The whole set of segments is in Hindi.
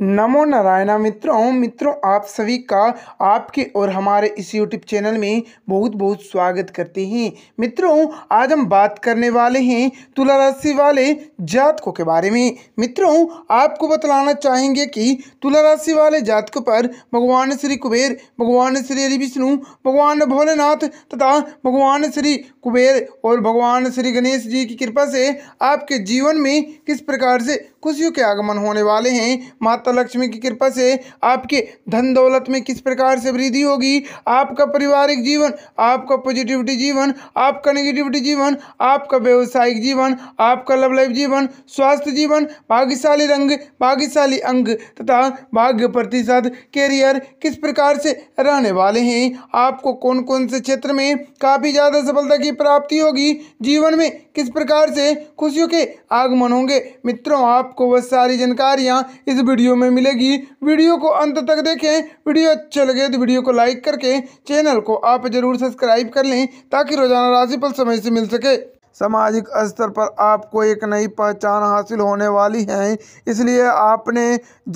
नमो नारायणा मित्रों मित्रों आप सभी का आपके और हमारे इस यूट्यूब चैनल में बहुत बहुत स्वागत करते हैं मित्रों आज हम बात करने वाले हैं तुला राशि वाले जातकों के बारे में मित्रों आपको बतलाना चाहेंगे कि तुला राशि वाले जातकों पर भगवान श्री कुबेर भगवान श्री हरि विष्णु भगवान भोलेनाथ तथा भगवान श्री कुबेर और भगवान श्री गणेश जी की कृपा से आपके जीवन में किस प्रकार से खुशियों के आगमन होने वाले हैं माता माता लक्ष्मी की कृपा से आपके धन दौलत में किस प्रकार से वृद्धि होगी आपका पारिवारिक जीवन आपका पॉजिटिविटी जीवन आपका नेगेटिविटी जीवन आपका व्यवसायिक जीवन आपका लव लाइफ जीवन स्वास्थ्य जीवन भाग्यशाली रंग भाग्यशाली अंग तथा भाग्य प्रतिशत कैरियर किस प्रकार से रहने वाले हैं आपको कौन कौन से क्षेत्र में काफ़ी ज़्यादा सफलता की प्राप्ति होगी जीवन में किस प्रकार से खुशियों के आगमन होंगे मित्रों आपको वह सारी जानकारियाँ इस वीडियो वीडियो में मिलेगी वीडियो को अंत तक देखें वीडियो अच्छे लगे तो वीडियो को लाइक करके चैनल को आप जरूर सब्सक्राइब कर लें ताकि रोजाना राशिफल समय से मिल सके सामाजिक स्तर पर आपको एक नई पहचान हासिल होने वाली है इसलिए आपने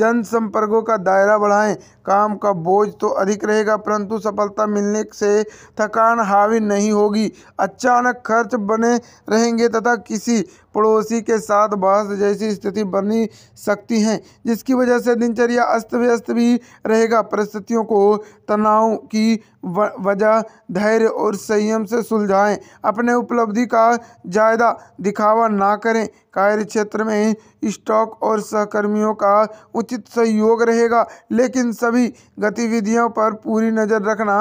जनसंपर्कों का दायरा बढ़ाएं काम का बोझ तो अधिक रहेगा परंतु सफलता मिलने से थकान हावी नहीं होगी अचानक खर्च बने रहेंगे तथा किसी पड़ोसी के साथ बहस जैसी स्थिति बनी सकती है जिसकी वजह से दिनचर्या अस्त व्यस्त भी रहेगा परिस्थितियों को तनाव की वजह धैर्य और संयम से सुलझाएं अपने उपलब्धि का ज़्यादा दिखावा ना करें कार्य क्षेत्र में स्टॉक और सहकर्मियों का उचित सहयोग रहेगा लेकिन सभी गतिविधियों पर पूरी नज़र रखना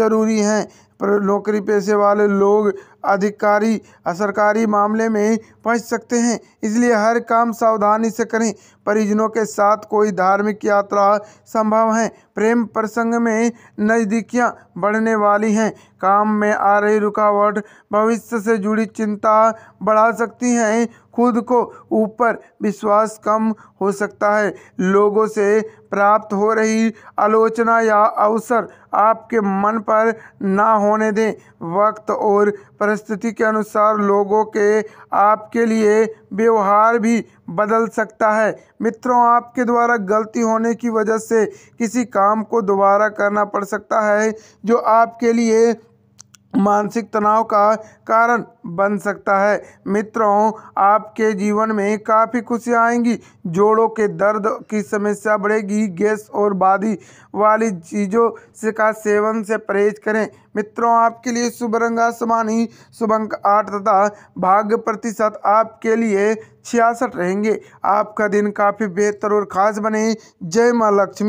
जरूरी है पर नौकरी पेशे वाले लोग अधिकारी सरकारी मामले में फंस सकते हैं इसलिए हर काम सावधानी से करें परिजनों के साथ कोई धार्मिक यात्रा संभव है प्रेम प्रसंग में नज़दीकियां बढ़ने वाली हैं काम में आ रही रुकावट भविष्य से जुड़ी चिंता बढ़ा सकती हैं खुद को ऊपर विश्वास कम हो सकता है लोगों से प्राप्त हो रही आलोचना या अवसर आपके मन पर ना होने दें वक्त और परिस्थिति के अनुसार लोगों के आपके लिए व्यवहार भी बदल सकता है मित्रों आपके द्वारा गलती होने की वजह से किसी काम को दोबारा करना पड़ सकता है जो आपके लिए मानसिक तनाव का कारण बन सकता है मित्रों आपके जीवन में काफ़ी खुशियाँ आएंगी जोड़ों के दर्द की समस्या बढ़ेगी गैस और बादी वाली चीज़ों से का सेवन से परहेज करें मित्रों आपके लिए शुभ रंग आसमान ही शुभ अंक आठ तथा भाग्य प्रतिशत आपके लिए छियासठ रहेंगे आपका दिन काफ़ी बेहतर और ख़ास बने जय माँ लक्ष्मी